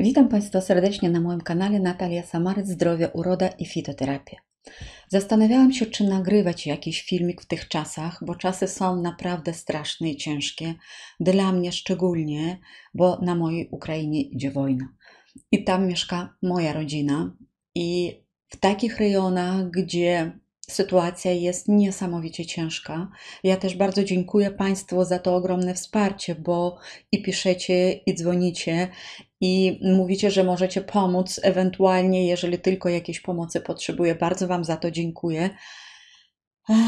Witam Państwa serdecznie na moim kanale Natalia Samaryc Zdrowie, Uroda i Fitoterapia. Zastanawiałam się, czy nagrywać jakiś filmik w tych czasach, bo czasy są naprawdę straszne i ciężkie, dla mnie szczególnie, bo na mojej Ukrainie idzie wojna. I tam mieszka moja rodzina i w takich rejonach, gdzie sytuacja jest niesamowicie ciężka. Ja też bardzo dziękuję Państwu za to ogromne wsparcie, bo i piszecie, i dzwonicie, i mówicie, że możecie pomóc ewentualnie, jeżeli tylko jakiejś pomocy potrzebuję. Bardzo Wam za to dziękuję.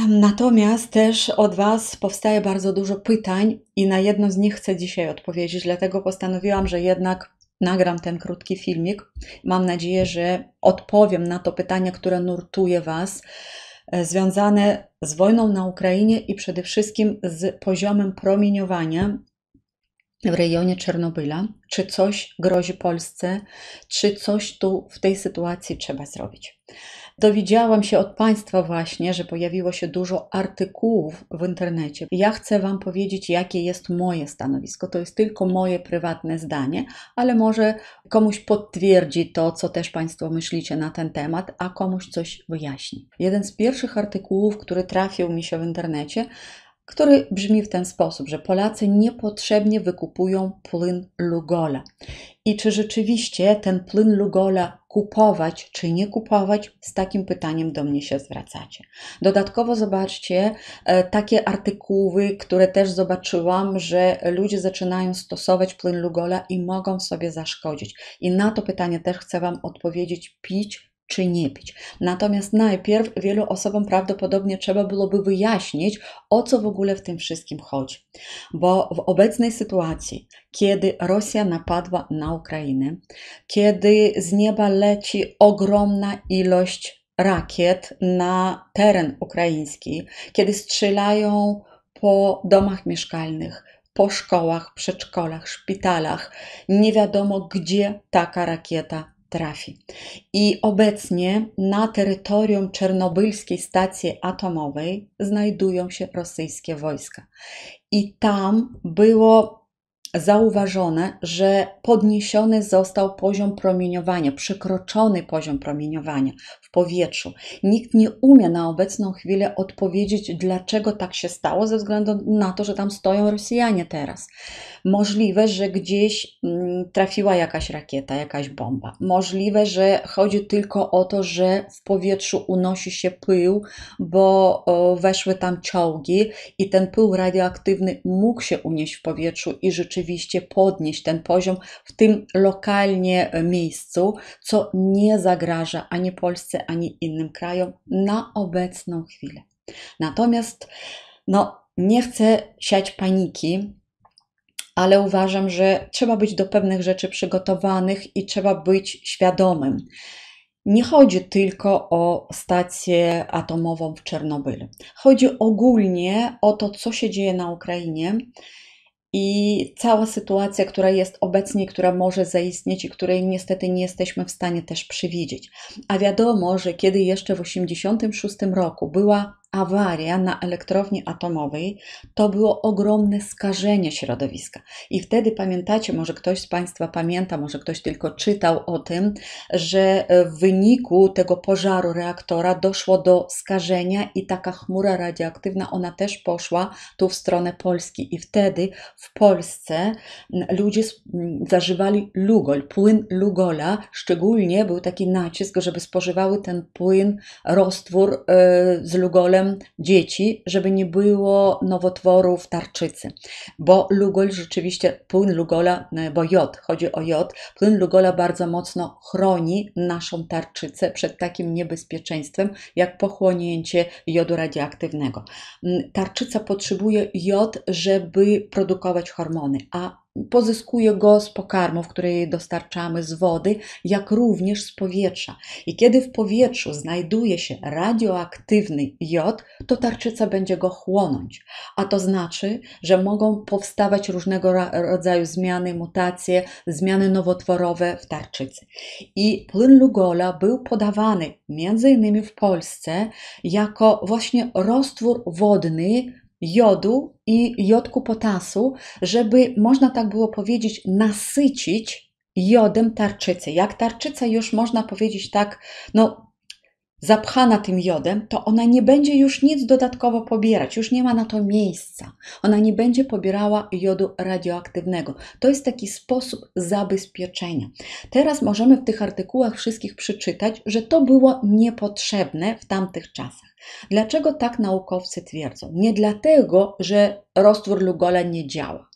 Natomiast też od Was powstaje bardzo dużo pytań i na jedno z nich chcę dzisiaj odpowiedzieć, dlatego postanowiłam, że jednak nagram ten krótki filmik. Mam nadzieję, że odpowiem na to pytanie, które nurtuje Was, e, związane z wojną na Ukrainie i przede wszystkim z poziomem promieniowania w rejonie Czernobyla, czy coś grozi Polsce, czy coś tu w tej sytuacji trzeba zrobić. Dowiedziałam się od Państwa właśnie, że pojawiło się dużo artykułów w internecie. Ja chcę Wam powiedzieć, jakie jest moje stanowisko. To jest tylko moje prywatne zdanie, ale może komuś potwierdzi to, co też Państwo myślicie na ten temat, a komuś coś wyjaśni. Jeden z pierwszych artykułów, który trafił mi się w internecie, który brzmi w ten sposób, że Polacy niepotrzebnie wykupują płyn Lugola. I czy rzeczywiście ten płyn Lugola kupować czy nie kupować, z takim pytaniem do mnie się zwracacie. Dodatkowo zobaczcie e, takie artykuły, które też zobaczyłam, że ludzie zaczynają stosować płyn Lugola i mogą sobie zaszkodzić. I na to pytanie też chcę Wam odpowiedzieć: pić czy nie pić. Natomiast najpierw wielu osobom prawdopodobnie trzeba byłoby wyjaśnić, o co w ogóle w tym wszystkim chodzi. Bo w obecnej sytuacji, kiedy Rosja napadła na Ukrainę, kiedy z nieba leci ogromna ilość rakiet na teren ukraiński, kiedy strzelają po domach mieszkalnych, po szkołach, przedszkolach, szpitalach, nie wiadomo gdzie taka rakieta trafi. I obecnie na terytorium czernobylskiej stacji atomowej znajdują się rosyjskie wojska. I tam było zauważone, że podniesiony został poziom promieniowania, przekroczony poziom promieniowania w powietrzu. Nikt nie umie na obecną chwilę odpowiedzieć, dlaczego tak się stało, ze względu na to, że tam stoją Rosjanie teraz. Możliwe, że gdzieś mm, trafiła jakaś rakieta, jakaś bomba. Możliwe, że chodzi tylko o to, że w powietrzu unosi się pył, bo weszły tam czołgi i ten pył radioaktywny mógł się unieść w powietrzu i rzeczywiście rzeczywiście podnieść ten poziom w tym lokalnie e, miejscu, co nie zagraża ani Polsce, ani innym krajom na obecną chwilę. Natomiast no, nie chcę siać paniki, ale uważam, że trzeba być do pewnych rzeczy przygotowanych i trzeba być świadomym. Nie chodzi tylko o stację atomową w Czernobylu. Chodzi ogólnie o to, co się dzieje na Ukrainie i cała sytuacja, która jest obecnie, która może zaistnieć i której niestety nie jesteśmy w stanie też przewidzieć. A wiadomo, że kiedy jeszcze w 1986 roku była awaria na elektrowni atomowej to było ogromne skażenie środowiska. I wtedy pamiętacie, może ktoś z Państwa pamięta, może ktoś tylko czytał o tym, że w wyniku tego pożaru reaktora doszło do skażenia i taka chmura radioaktywna, ona też poszła tu w stronę Polski. I wtedy w Polsce ludzie zażywali lugol, płyn lugola, szczególnie był taki nacisk, żeby spożywały ten płyn, roztwór e, z lugolem, dzieci, żeby nie było nowotworów tarczycy, bo Lugol rzeczywiście, płyn Lugola, e, bo jod, chodzi o jod, płyn Lugola bardzo mocno chroni naszą tarczycę przed takim niebezpieczeństwem, jak pochłonięcie jodu radioaktywnego. Mm, tarczyca potrzebuje jod, żeby produkować hormony, a pozyskuje go z pokarmów, które jej dostarczamy, z wody, jak również z powietrza. I kiedy w powietrzu znajduje się radioaktywny jod, to tarczyca będzie go chłonąć. A to znaczy, że mogą powstawać różnego rodzaju zmiany, mutacje, zmiany nowotworowe w tarczycy. I płyn Lugola był podawany między innymi w Polsce jako właśnie roztwór wodny jodu i jodku potasu, żeby można tak było powiedzieć, nasycić jodem tarczycy. Jak tarczyca już można powiedzieć tak, no zapchana tym jodem, to ona nie będzie już nic dodatkowo pobierać, już nie ma na to miejsca. Ona nie będzie pobierała jodu radioaktywnego. To jest taki sposób zabezpieczenia. Teraz możemy w tych artykułach wszystkich przeczytać, że to było niepotrzebne w tamtych czasach. Dlaczego tak naukowcy twierdzą? Nie dlatego, że roztwór Lugola nie działa.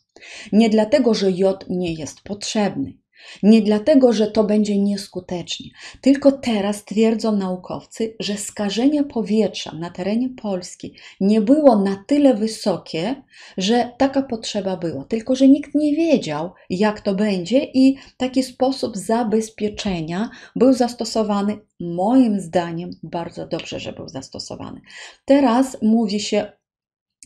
Nie dlatego, że jod nie jest potrzebny. Nie dlatego, że to będzie nieskutecznie, tylko teraz twierdzą naukowcy, że skażenie powietrza na terenie Polski nie było na tyle wysokie, że taka potrzeba była, tylko że nikt nie wiedział, jak to będzie i taki sposób zabezpieczenia był zastosowany moim zdaniem bardzo dobrze, że był zastosowany. Teraz mówi się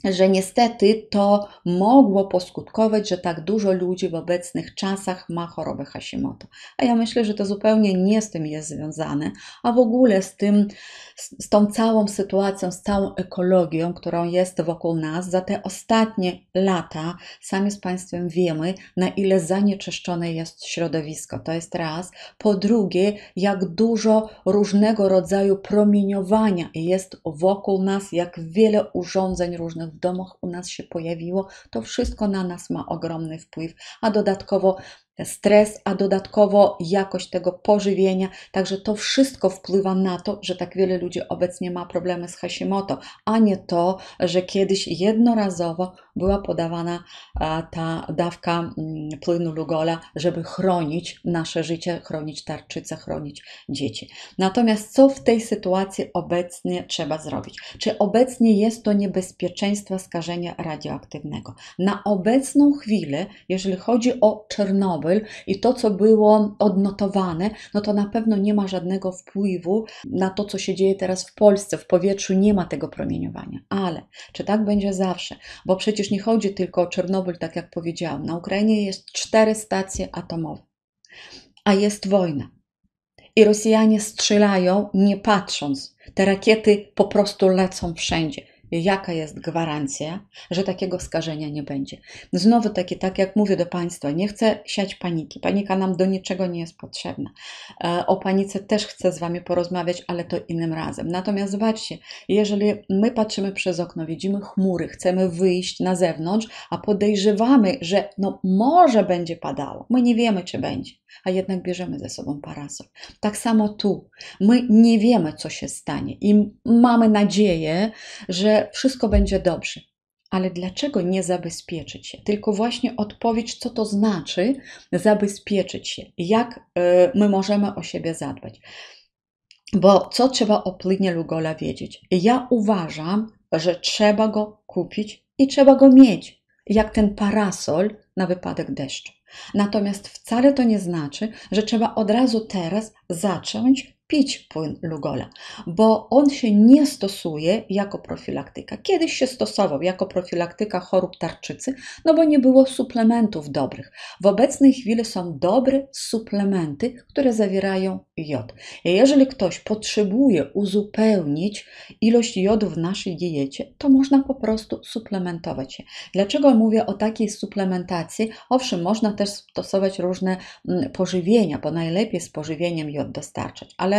że niestety to mogło poskutkować, że tak dużo ludzi w obecnych czasach ma chorobę Hashimoto. A ja myślę, że to zupełnie nie z tym jest związane, a w ogóle z tym, z tą całą sytuacją, z całą ekologią, którą jest wokół nas. Za te ostatnie lata sami z Państwem wiemy, na ile zanieczyszczone jest środowisko. To jest raz. Po drugie, jak dużo różnego rodzaju promieniowania jest wokół nas, jak wiele urządzeń różnych w domach u nas się pojawiło, to wszystko na nas ma ogromny wpływ, a dodatkowo stres, a dodatkowo jakość tego pożywienia. Także to wszystko wpływa na to, że tak wiele ludzi obecnie ma problemy z Hashimoto, a nie to, że kiedyś jednorazowo była podawana ta dawka mm, płynu Lugola, żeby chronić nasze życie, chronić tarczycę, chronić dzieci. Natomiast co w tej sytuacji obecnie trzeba zrobić? Czy obecnie jest to niebezpieczeństwo skażenia radioaktywnego? Na obecną chwilę, jeżeli chodzi o Czernobyl, i to, co było odnotowane, no to na pewno nie ma żadnego wpływu na to, co się dzieje teraz w Polsce. W powietrzu nie ma tego promieniowania. Ale czy tak będzie zawsze? Bo przecież nie chodzi tylko o Czernobyl, tak jak powiedziałam. Na Ukrainie jest cztery stacje atomowe, a jest wojna. I Rosjanie strzelają nie patrząc. Te rakiety po prostu lecą wszędzie jaka jest gwarancja, że takiego wskażenia nie będzie. Znowu taki, tak jak mówię do Państwa, nie chcę siać paniki. Panika nam do niczego nie jest potrzebna. E, o panice też chcę z Wami porozmawiać, ale to innym razem. Natomiast zobaczcie, jeżeli my patrzymy przez okno, widzimy chmury, chcemy wyjść na zewnątrz, a podejrzewamy, że no może będzie padało. My nie wiemy, czy będzie, a jednak bierzemy ze sobą parasol. Tak samo tu. My nie wiemy, co się stanie i mamy nadzieję, że wszystko będzie dobrze. Ale dlaczego nie zabezpieczyć się? Tylko właśnie odpowiedź, co to znaczy zabezpieczyć się, jak y, my możemy o siebie zadbać. Bo co trzeba o płynie Lugola wiedzieć? Ja uważam, że trzeba go kupić i trzeba go mieć, jak ten parasol na wypadek deszczu. Natomiast wcale to nie znaczy, że trzeba od razu teraz zacząć pić płyn Lugola, bo on się nie stosuje jako profilaktyka. Kiedyś się stosował jako profilaktyka chorób tarczycy, no bo nie było suplementów dobrych. W obecnej chwili są dobre suplementy, które zawierają jod. Jeżeli ktoś potrzebuje uzupełnić ilość jodu w naszej diecie, to można po prostu suplementować je. Dlaczego mówię o takiej suplementacji? Owszem, można też stosować różne mm, pożywienia, bo najlepiej z pożywieniem jod dostarczać, ale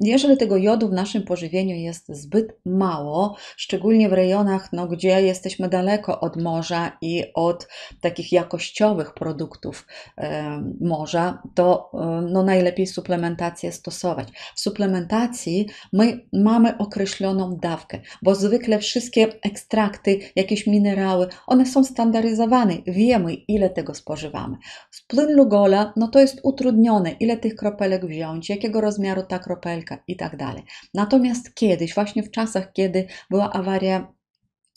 Jeżeli tego jodu w naszym pożywieniu jest zbyt mało, szczególnie w rejonach, no, gdzie jesteśmy daleko od morza i od takich jakościowych produktów morza, to no, najlepiej suplementację stosować. W suplementacji my mamy określoną dawkę, bo zwykle wszystkie ekstrakty, jakieś minerały, one są standaryzowane, wiemy ile tego spożywamy. Plyn Lugola, no to jest utrudnione, ile tych kropelek wziąć, jakiego rozmiaru ta kropelka, butelka i tak dalej. Natomiast kiedyś, właśnie w czasach, kiedy była awaria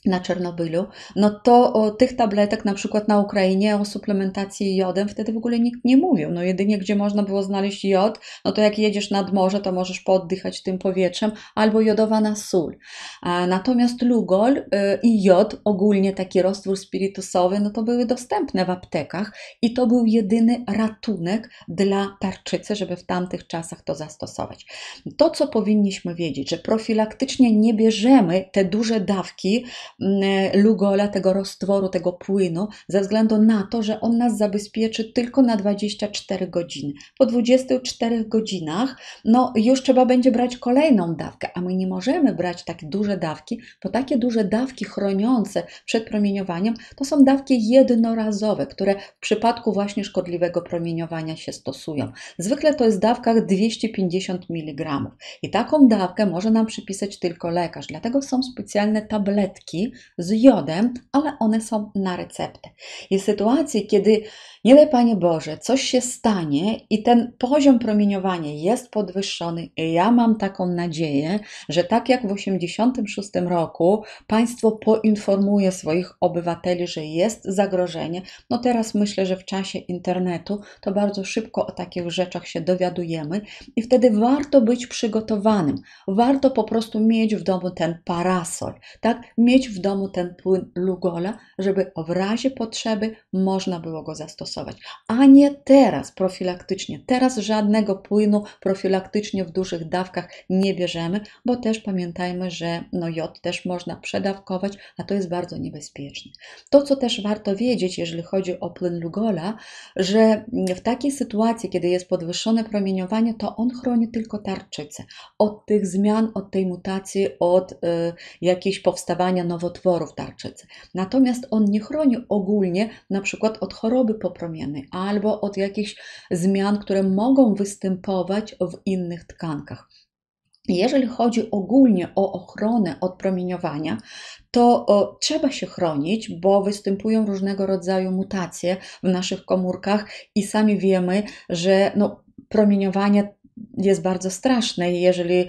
na Czernobylu, no to o tych tabletek na przykład na Ukrainie, o suplementacji jodem wtedy w ogóle nikt nie mówił. No jedynie gdzie można było znaleźć jod, no to jak jedziesz nad morze, to możesz poddychać tym powietrzem, albo jodowana sól. Natomiast lugol y, i jod, ogólnie taki roztwór spirytusowy, no to były dostępne w aptekach i to był jedyny ratunek dla tarczycy, żeby w tamtych czasach to zastosować. To, co powinniśmy wiedzieć, że profilaktycznie nie bierzemy te duże dawki, Mm, lugola, tego roztworu, tego płynu, ze względu na to, że on nas zabezpieczy tylko na 24 godziny. Po 24 godzinach no, już trzeba będzie brać kolejną dawkę, a my nie możemy brać tak duże dawki, bo takie duże dawki chroniące przed promieniowaniem to są dawki jednorazowe, które w przypadku właśnie szkodliwego promieniowania się stosują. Zwykle to jest dawka 250 mg i taką dawkę może nam przypisać tylko lekarz. Dlatego są specjalne tabletki, z jodem, ale one są na receptę. Jest sytuacji, kiedy nie daj Panie Boże, coś się stanie i ten poziom promieniowania jest podwyższony. I ja mam taką nadzieję, że tak jak w 1986 roku państwo poinformuje swoich obywateli, że jest zagrożenie. No teraz myślę, że w czasie internetu to bardzo szybko o takich rzeczach się dowiadujemy i wtedy warto być przygotowanym. Warto po prostu mieć w domu ten parasol, tak? Mieć w domu ten płyn Lugola, żeby w razie potrzeby można było go zastosować. A nie teraz profilaktycznie. Teraz żadnego płynu profilaktycznie w dużych dawkach nie bierzemy, bo też pamiętajmy, że no jod też można przedawkować, a to jest bardzo niebezpieczne. To, co też warto wiedzieć, jeżeli chodzi o płyn Lugola, że w takiej sytuacji, kiedy jest podwyższone promieniowanie, to on chroni tylko tarczycę od tych zmian, od tej mutacji, od y, powstawania nowych nowotworów tarczycy. Natomiast on nie chroni ogólnie na przykład od choroby popromiennej albo od jakichś zmian, które mogą występować w innych tkankach. Jeżeli chodzi ogólnie o ochronę od promieniowania, to o, trzeba się chronić, bo występują różnego rodzaju mutacje w naszych komórkach i sami wiemy, że no, promieniowanie jest bardzo straszne, jeżeli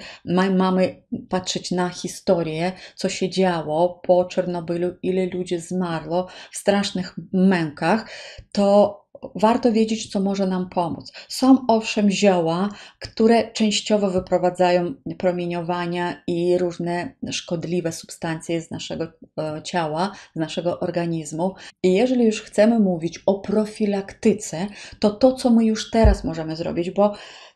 mamy patrzeć na historię, co się działo po Czernobylu, ile ludzi zmarło w strasznych mękach, to warto wiedzieć, co może nam pomóc. Są owszem zioła, które częściowo wyprowadzają promieniowania i różne szkodliwe substancje z naszego e, ciała, z naszego organizmu. I jeżeli już chcemy mówić o profilaktyce, to to, co my już teraz możemy zrobić, bo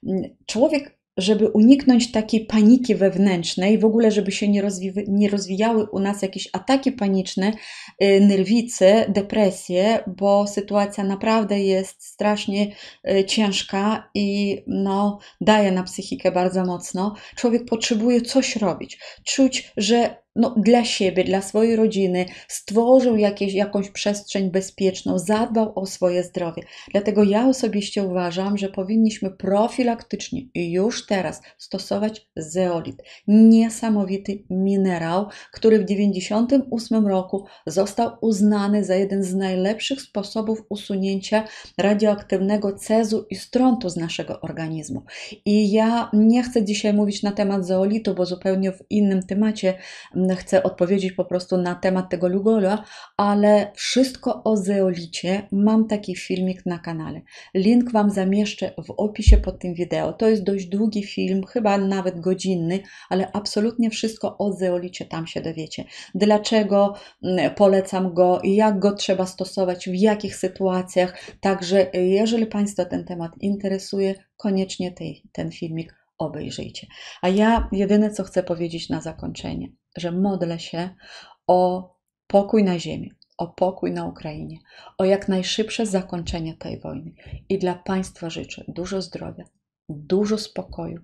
mm, człowiek żeby uniknąć takiej paniki wewnętrznej, w ogóle, żeby się nie, rozwi nie rozwijały u nas jakieś ataki paniczne, yy, nerwice, depresje, bo sytuacja naprawdę jest strasznie yy, ciężka i no, daje na psychikę bardzo mocno. Człowiek potrzebuje coś robić, czuć, że no, dla siebie, dla swojej rodziny, stworzył jakieś, jakąś przestrzeń bezpieczną, zadbał o swoje zdrowie. Dlatego ja osobiście uważam, że powinniśmy profilaktycznie już teraz stosować zeolit. Niesamowity minerał, który w 1998 roku został uznany za jeden z najlepszych sposobów usunięcia radioaktywnego cezu i strontu z naszego organizmu. I ja nie chcę dzisiaj mówić na temat zeolitu, bo zupełnie w innym temacie Yy, chcę odpowiedzieć po prostu na temat tego Lugola, ale wszystko o zeolicie mam taki filmik na kanale. Link Wam zamieszczę w opisie pod tym wideo. To jest dość długi film, chyba nawet godzinny, ale absolutnie wszystko o zeolicie tam się dowiecie. Dlaczego mm, polecam go, jak go trzeba stosować, w jakich sytuacjach. Także yy, jeżeli Państwa ten temat interesuje, koniecznie tej, ten filmik obejrzyjcie. A ja jedyne, co chcę powiedzieć na zakończenie, że modlę się o pokój na ziemi, o pokój na Ukrainie, o jak najszybsze zakończenie tej wojny. I dla Państwa życzę dużo zdrowia, dużo spokoju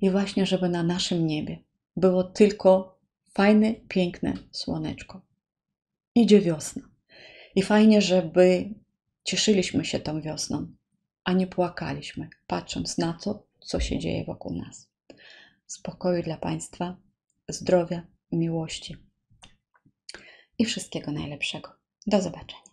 i właśnie, żeby na naszym niebie było tylko fajne, piękne słoneczko. Idzie wiosna. I fajnie, żeby cieszyliśmy się tą wiosną, a nie płakaliśmy, patrząc na to, co się dzieje wokół nas. Spokoju dla Państwa, zdrowia, miłości i wszystkiego najlepszego. Do zobaczenia.